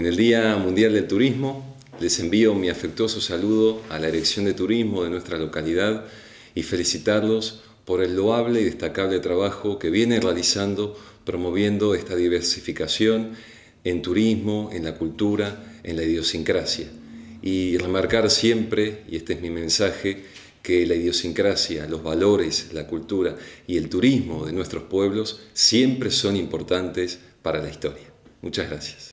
En el Día Mundial del Turismo les envío mi afectuoso saludo a la Dirección de Turismo de nuestra localidad y felicitarlos por el loable y destacable trabajo que viene realizando promoviendo esta diversificación en turismo, en la cultura, en la idiosincrasia. Y remarcar siempre, y este es mi mensaje, que la idiosincrasia, los valores, la cultura y el turismo de nuestros pueblos siempre son importantes para la historia. Muchas gracias.